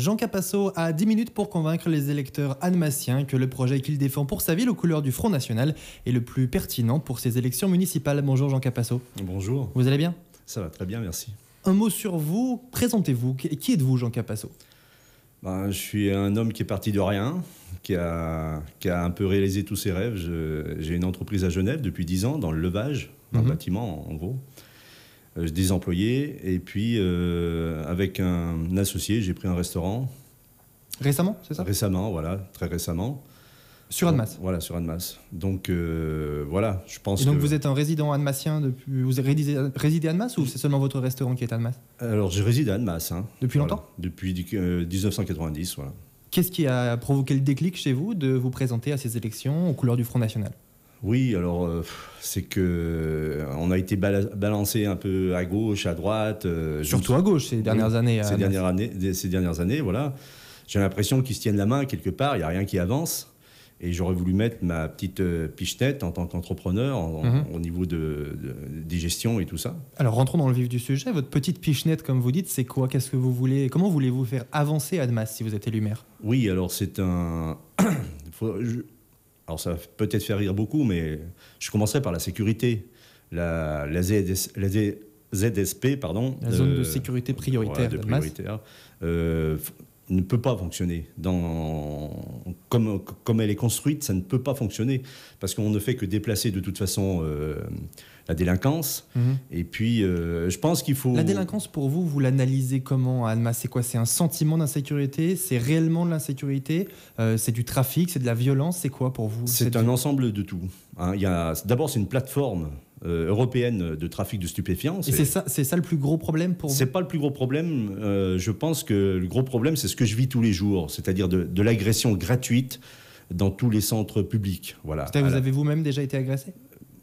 Jean Capasso a 10 minutes pour convaincre les électeurs annemassiens que le projet qu'il défend pour sa ville aux couleurs du Front National est le plus pertinent pour ses élections municipales. Bonjour Jean Capasso. Bonjour. Vous allez bien Ça va très bien, merci. Un mot sur vous, présentez-vous. Qui êtes-vous Jean Capasso ben, je suis un homme qui est parti de rien, qui a, qui a un peu réalisé tous ses rêves. J'ai une entreprise à Genève depuis 10 ans, dans le levage, dans mhm. bâtiment en gros. Euh, des employés. Et puis, euh, avec un associé, j'ai pris un restaurant. Récemment, c'est ça Récemment, voilà, très récemment. Sur Annemasse Voilà, sur Annemasse. Donc, euh, voilà, je pense Et donc, vous êtes un résident annemassien depuis... Vous résidez, à Annemasse ou c'est seulement votre restaurant qui est à Annemasse Alors, je réside à Annemasse. Hein. Depuis longtemps Depuis 1990, voilà. Qu'est-ce qui a provoqué le déclic chez vous de vous présenter à ces élections aux couleurs du Front National oui, alors euh, c'est que euh, on a été balancé un peu à gauche, à droite. Euh, Surtout à gauche ces dernières années. Ces dernières années, ces dernières années, voilà. J'ai l'impression qu'ils se tiennent la main quelque part. Il n'y a rien qui avance. Et j'aurais voulu mettre ma petite pichenette en tant qu'entrepreneur mhm. au niveau de, de, des gestions et tout ça. Alors rentrons dans le vif du sujet. Votre petite pichenette, comme vous dites, c'est quoi Qu'est-ce que vous voulez Comment voulez-vous faire avancer Admas si vous êtes élu maire Oui, alors c'est un. Alors ça va peut-être faire rire beaucoup, mais je commencerai par la sécurité. La, ZSP, pardon. La zone de euh, sécurité prioritaire. De, prioritaire euh, ne peut pas fonctionner. Dans, comme, comme elle est construite, ça ne peut pas fonctionner. Parce qu'on ne fait que déplacer de toute façon euh, la délinquance. Mhm. Et puis, euh, je pense qu'il faut... La délinquance, pour vous, vous l'analysez comment, Anma C'est quoi C'est un sentiment d'insécurité C'est réellement de l'insécurité euh, C'est du trafic C'est de la violence C'est quoi pour vous C'est un ensemble de tout. Hein. D'abord, c'est une plateforme euh, européenne de trafic de stupéfiants. Et c'est ça, c'est ça le plus gros problème pour vous C'est pas le plus gros problème. Euh, je pense que le gros problème, c'est ce que je vis tous les jours, c'est-à-dire de, l'agression gratuite dans tous les centres publics. Voilà. Vous avez vous-même déjà été agressé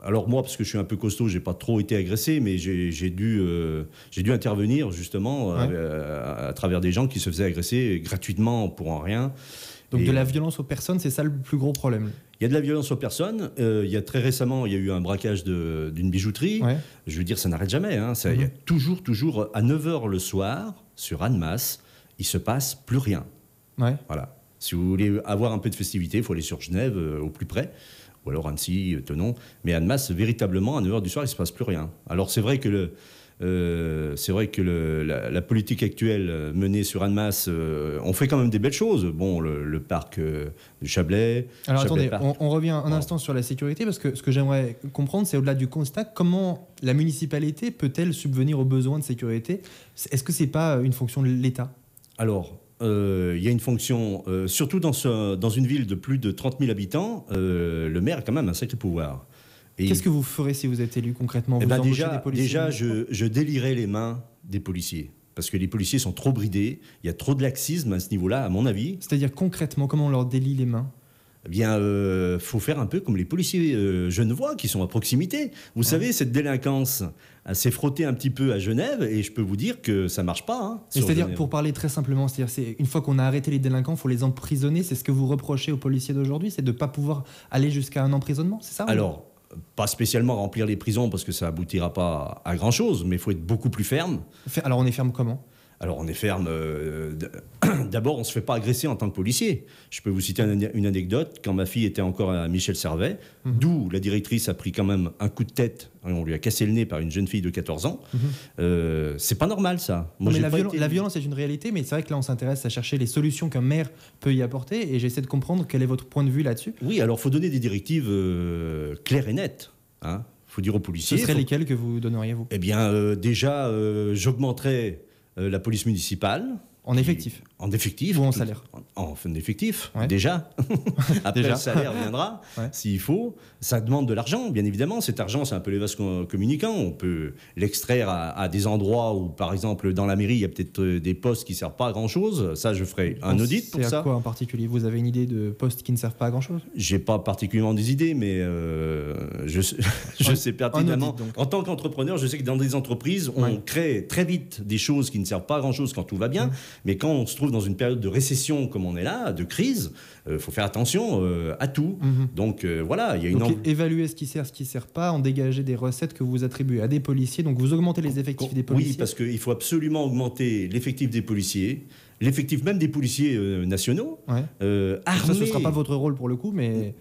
alors moi, parce que je suis un peu costaud, j'ai pas trop été agressé, mais j'ai dû, euh, dû intervenir justement à, à, travers des gens qui se faisaient agresser gratuitement pour en rien. Donc de la euh, violence aux personnes, c'est ça le plus gros problème Il y a de la violence aux personnes. Euh, il y a très récemment, il y a eu un braquage d'une bijouterie. Je veux dire, ça n'arrête jamais. Hein. Mhm. toujours, toujours, euh, à 9h le soir, sur Annemasse, il se passe plus rien. Ouais. Voilà. Si vous voulez avoir un peu de festivité, il faut aller sur Genève, au plus près, ou alors Annecy, tenons Tenon. Mais Annemasse, véritablement, à 9h du soir, il ne se passe plus rien. Alors c'est vrai que le, euh, c'est vrai que la, politique actuelle euh, menée sur Annemasse, euh, on fait quand même des belles choses. Bon, le, parc du Chablais. Alors attendez, on, revient un instant sur la sécurité parce que ce que j'aimerais comprendre, c'est au-delà du constat, comment la municipalité peut-elle subvenir aux besoins de sécurité Est-ce que c'est pas une fonction de l'État Alors, il y a une fonction, surtout dans, une ville de plus de 30 000 habitants, le maire a quand même un sacré pouvoir. Qu'est-ce que vous ferez si vous êtes élu concrètement eh vous ben Déjà, des policiers déjà je, je les mains des policiers parce que les policiers sont trop bridés, il y a trop de laxisme à ce niveau-là, à mon avis. C'est-à-dire concrètement, comment on leur délie les mains eh bien, euh, faut faire un peu comme les policiers euh, genevois qui sont à proximité. Vous savez, cette délinquance s'est frottée un petit peu à Genève et je peux vous dire que ça marche pas. Hein, c'est-à-dire, pour parler très simplement, c'est-à-dire, une fois qu'on a arrêté les délinquants, faut les emprisonner. C'est ce que vous reprochez aux policiers d'aujourd'hui, c'est de ne pas pouvoir aller jusqu'à un emprisonnement, c'est ça Alors, pas spécialement remplir les prisons parce que ça aboutira pas à grand chose, mais il faut être beaucoup plus ferme. Alors on est ferme comment alors on est ferme. Euh, d'abord, on ne se fait pas agresser en tant que policier. Je peux vous citer une anecdote. Quand ma fille était encore à Michel Servet, mhm. d'où la directrice a pris quand même un coup de tête. Hein, on lui a cassé le nez par une jeune fille de 14 ans. Mhm. Euh, c'est pas normal ça. la, violence est une réalité, mais c'est vrai que là on s'intéresse à chercher les solutions qu'un maire peut y apporter. Et j'essaie de comprendre quel est votre point de vue là-dessus. Oui, alors faut donner des directives euh, claires et nettes. Hein faut dire aux policiers. Ce seraient lesquelles que vous donneriez vous Eh bien, déjà, j'augmenterais euh, la police municipale. En effectif. En effectif. Ou en salaire. En, fin effectif, déjà. Après, déjà. le salaire viendra, s'il faut. Ça demande de l'argent, bien évidemment. Cet argent, c'est un peu les vases communicants. On peut l'extraire à, des endroits où, par exemple, dans la mairie, il y a peut-être euh, des postes qui ne servent pas à grand-chose. Ça, je ferai un audit pour ça. C'est quoi en particulier Vous avez une idée de postes qui ne servent pas à grand-chose J'ai pas particulièrement des idées, mais euh, je, sais pertinemment. En tant qu'entrepreneur, je sais que dans des entreprises, on crée très vite des choses qui ne servent pas à grand-chose quand tout va bien, mais quand on se trouve dans une période de récession comme on est là, de crise, il euh, faut faire attention euh, à tout. Mhm. Donc euh, voilà, il y a une... évaluer ce qui sert, ce qui ne sert pas, en dégager des recettes que vous attribuez à des policiers, donc vous augmentez les effectifs des policiers. Oui, parce qu'il faut absolument augmenter l'effectif des policiers, l'effectif même des policiers nationaux. Ça, ce ne sera pas votre rôle pour le coup, mais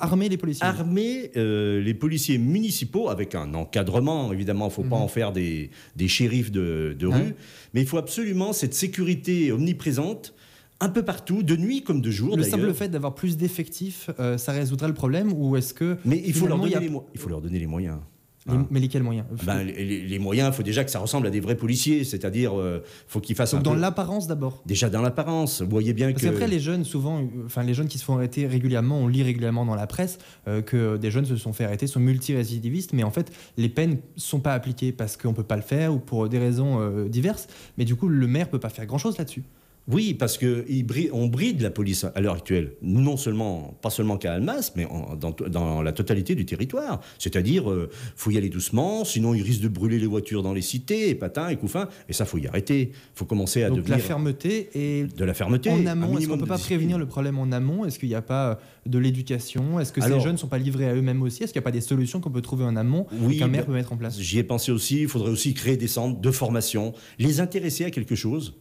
armer les policiers. Armer euh, les policiers municipaux avec un encadrement, évidemment, il ne faut pas mhm. en faire des, shérifs de, rue, mais il faut absolument cette sécurité omniprésente un peu partout, de nuit comme de jour. Le simple fait d'avoir plus d'effectifs, euh, ça résoudrait le problème ou est-ce que... Mais il faut, leur il faut leur donner les moyens. Les, hein. mais lesquels moyens ben, les, moyens, il faut déjà que ça ressemble à des vrais policiers, c'est-à-dire il euh, faut qu'ils fassent. dans l'apparence d'abord. Déjà dans l'apparence, vous voyez bien que. après les jeunes, souvent, euh, enfin les jeunes qui se font arrêter régulièrement, on lit régulièrement dans la presse euh, que des jeunes se sont fait arrêter, sont multirécidivistes, mais en fait les peines ne sont pas appliquées parce qu'on ne peut pas le faire ou pour des raisons diverses. Mais du coup, le maire peut pas faire grand chose là-dessus. Oui, parce qu'on bride la police à l'heure actuelle, non seulement, pas seulement qu'à Almas, mais dans, la totalité du territoire. C'est-à-dire, il euh, faut y aller doucement, sinon ils risquent de brûler les voitures dans les cités, et patins, et couffins, et ça, faut y arrêter. Faut commencer à devenir... de la fermeté et... De la fermeté. En amont, est-ce qu'on ne peut pas prévenir le problème en amont Est-ce qu'il n'y a pas euh, de l'éducation Est-ce que ces jeunes ne sont pas livrés à eux-mêmes aussi Est-ce qu'il n'y a pas des solutions qu'on peut trouver en amont oui, qu'un maire peut mettre en place J'y ai pensé aussi, il faudrait aussi créer des centres de formation, les intéresser à quelque chose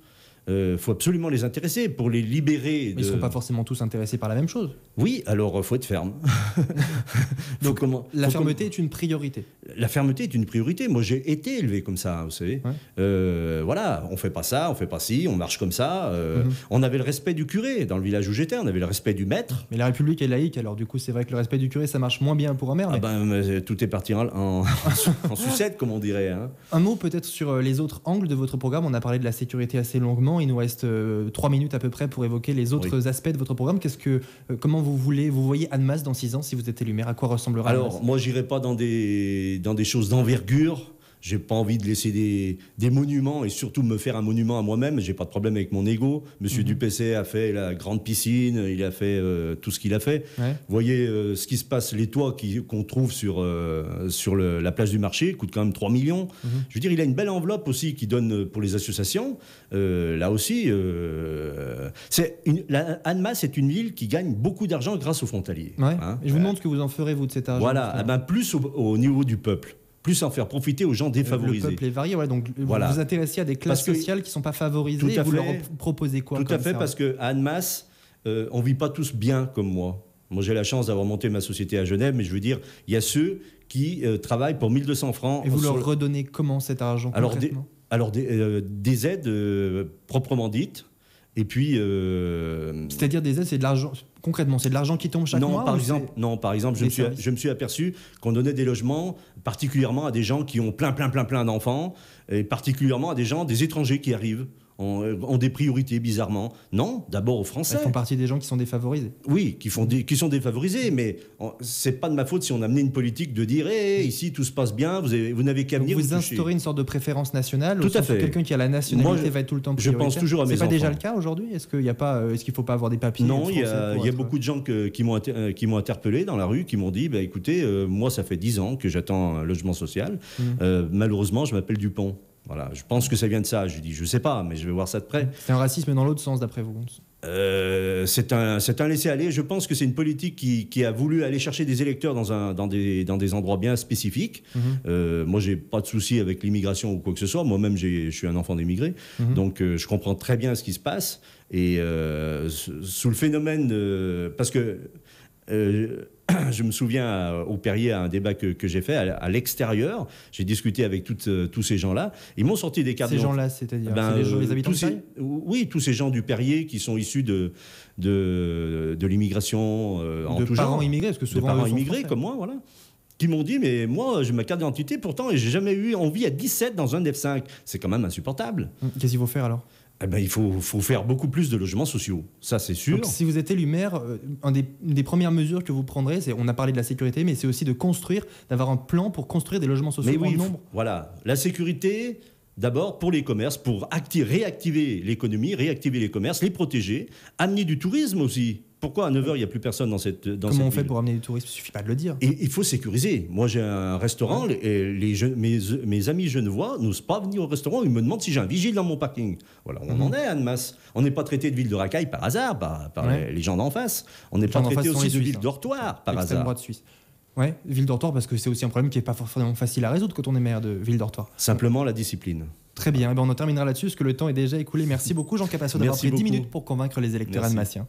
il euh, faut absolument les intéresser pour les libérer. ils ne seront pas forcément tous intéressés par la même chose. Oui, alors euh, faut être ferme. Donc La fermeté est une priorité. La fermeté est une priorité. Moi, j'ai été élevé comme ça, vous savez. Euh, voilà, on fait pas ça, on fait pas ci, on marche comme ça. Mhm. On avait le respect du curé dans le village où j'étais, on avait le respect du maître. Mais la République est laïque, alors du coup, c'est vrai que le respect du curé, ça marche moins bien pour un maire. Ah ben, tout est parti en, sucette, comme on dirait. Hein. Un mot peut-être sur les autres angles de votre programme. On a parlé de la sécurité assez longuement il nous reste euh, trois minutes à peu près pour évoquer les autres aspects de votre programme. Qu'est-ce que, euh, comment vous voulez, vous voyez Annemasse dans six ans si vous êtes élu maire À quoi ressemblera Alors, moi, j'irai pas dans des, dans des choses d'envergure. J'ai pas envie de laisser des, des, monuments et surtout de me faire un monument à moi-même. J'ai pas de problème avec mon ego. Monsieur mm a fait la grande piscine, il a fait euh, tout ce qu'il a fait. Vous Voyez euh, ce qui se passe, les toits qu'on trouve sur, euh, sur la place du marché coûtent quand même 3 millions. Mhm. Je veux dire, il a une belle enveloppe aussi qui donne pour les associations. là aussi, c'est Annemasse c'est une ville qui gagne beaucoup d'argent grâce aux frontaliers. Hein. je vous demande ce que vous en ferez, vous, de cet argent. Voilà, ah ben, plus au niveau du peuple plus en faire profiter aux gens euh, défavorisés. Le peuple est varié, donc euh, vous vous intéressez à des classes sociales qui ne sont pas favorisées, vous leur proposez quoi Tout à fait, parce qu'à Annemasse, euh, on ne vit pas tous bien comme moi. Moi, j'ai la chance d'avoir monté ma société à Genève, mais je veux dire, il y a ceux qui euh, travaillent pour 1200 francs. Et vous leur redonnez comment cet argent alors, des aides proprement dites, et puis. Euh, C'est-à-dire des aides, c'est de l'argent. Concrètement, c'est de l'argent qui tombe chaque non, mois par exemple, Non, par exemple, je me, suis, je me, suis, aperçu qu'on donnait des logements particulièrement à des gens qui ont plein, plein, plein, plein d'enfants, et particulièrement à des gens, des étrangers qui arrivent. Euh, ont, des priorités bizarrement. Non, d'abord aux Français. Ils font partie des gens qui sont défavorisés. Oui, qui, font sont défavorisés, mais c'est pas de ma faute si on a mené une politique de dire hé, eh, ici tout se passe bien, vous, vous n'avez qu'à venir. Vous, vous instaurez une sorte de préférence nationale. Tout à fait. Quelqu'un qui a la nationalité va être tout le temps prioritaire. Je pense toujours à mes C'est pas déjà le cas aujourd'hui Est-ce qu'il ne a pas, euh, est-ce qu'il faut pas avoir des papiers Non, il y a, beaucoup de gens qui m'ont euh, qui m'ont interpellé dans la rue, qui m'ont dit bah écoutez, moi ça fait 10 ans que j'attends un logement social. Hum. malheureusement, je m'appelle Dupont. Voilà, je pense que ça vient de ça. Je dis, je sais pas, mais je vais voir ça de près. C'est un racisme dans l'autre sens, d'après vous euh, c'est un, un laisser-aller. Je pense que c'est une politique qui, a voulu aller chercher des électeurs dans, un, dans, des, dans des endroits bien spécifiques. Moi, mhm. Euh, moi, j'ai pas de souci avec l'immigration ou quoi que ce soit. Moi-même, je suis un enfant d'immigré. Mhm. Donc, euh, je comprends très bien ce qui se passe. Et euh, sous le phénomène. parce que. Euh, je me souviens euh, au Perrier à un débat que, que j'ai fait à, l'extérieur. J'ai discuté avec euh, tous ces gens-là. Ils m'ont sorti des cartes. Ces gens-là, c'est-à-dire ben, les, euh, habitants de Oui, tous ces gens du Perrier qui sont issus de, de, de l'immigration en tout genre. De parents immigrés, parce que souvent. De parents immigrés, comme moi, voilà qui m'ont dit mais moi j'ai ma carte d'identité pourtant et j'ai jamais eu envie à 17 dans un F5 c'est quand même insupportable hum, qu'est-ce qu'il faut faire alors eh ben, il faut, faire beaucoup plus de logements sociaux, ça c'est sûr. si vous êtes élu maire, euh, une des, premières mesures que vous prendrez, c'est, on a parlé de la sécurité, mais c'est aussi de construire, d'avoir un plan pour construire des logements sociaux en nombre. Voilà, la sécurité, d'abord pour les commerces, pour réactiver l'économie, réactiver les commerces, les protéger, amener du tourisme aussi. Pourquoi à 9h, il n'y a plus personne dans cette dans Comment on fait pour amener du tourisme Il suffit pas de le dire. Et il faut sécuriser. Moi, j'ai un restaurant, et les je, mes, mes, amis genevois n'osent pas venir au restaurant. Ils me demandent si j'ai un vigile dans mon parking. Voilà, on en mhm. est à masse. On n'est pas traité de ville de racaille par hasard, par, les, gens d'en face. On n'est pas traité aussi de ville hein. dortoir, par hasard. droite suisse. Ouais, ville dortoir, parce que c'est aussi un problème qui n'est pas forcément facile à résoudre quand on est maire de ville dortoir. Simplement la discipline. Très bien, eh ben, on en terminera là-dessus, parce que le temps est déjà écoulé. Merci beaucoup, Jean Capasso, d'avoir pris 10 minutes pour convaincre les électeurs Merci.